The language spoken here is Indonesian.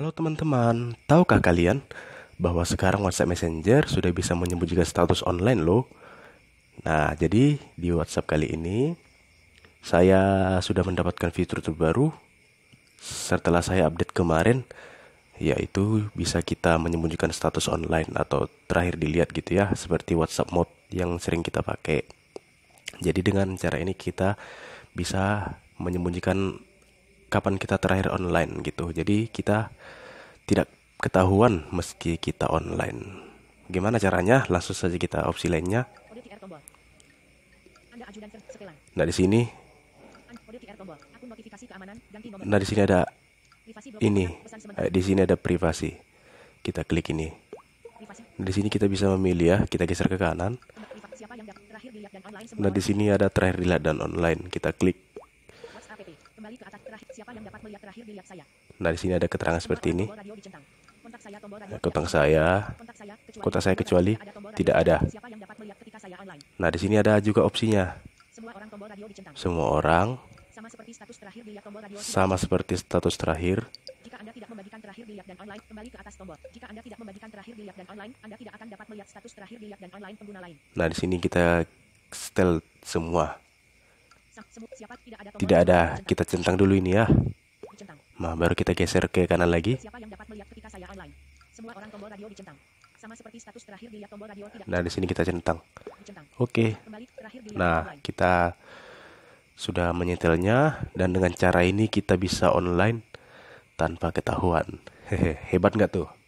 Halo teman-teman, tahukah kalian bahwa sekarang WhatsApp Messenger sudah bisa menyembunyikan status online loh? Nah, jadi di WhatsApp kali ini saya sudah mendapatkan fitur terbaru setelah saya update kemarin yaitu bisa kita menyembunyikan status online atau terakhir dilihat gitu ya seperti WhatsApp mode yang sering kita pakai. Jadi dengan cara ini kita bisa menyembunyikan kapan kita terakhir online gitu. Jadi kita tidak ketahuan meski kita online. Gimana caranya? Langsung saja kita opsi lainnya. Nah di sini, nah di sini ada ini, eh, di sini ada privasi. Kita klik ini. Nah, di sini kita bisa memilih ya, kita geser ke kanan. Nah di sini ada terakhir dilihat dan online, kita klik Nah, di sini ada keterangan seperti ini. Kontak saya, kontak saya kecuali tidak ada. Nah, di sini ada juga opsinya. Semua orang sama seperti status terakhir sama seperti status terakhir nah di sini kita setel semua tidak ada kita centang dulu ini ya Nah, baru kita geser ke kanan lagi. Siapa yang dapat melihat ketika saya online? Semua orang tombol radio dicentang. Sama seperti status terakhir dilihat tombol radio tidak. Nah, di sini kita centang. Oke. Okay. Nah, kita sudah menyetelnya dan dengan cara ini kita bisa online tanpa ketahuan. Hehe, hebat nggak tuh?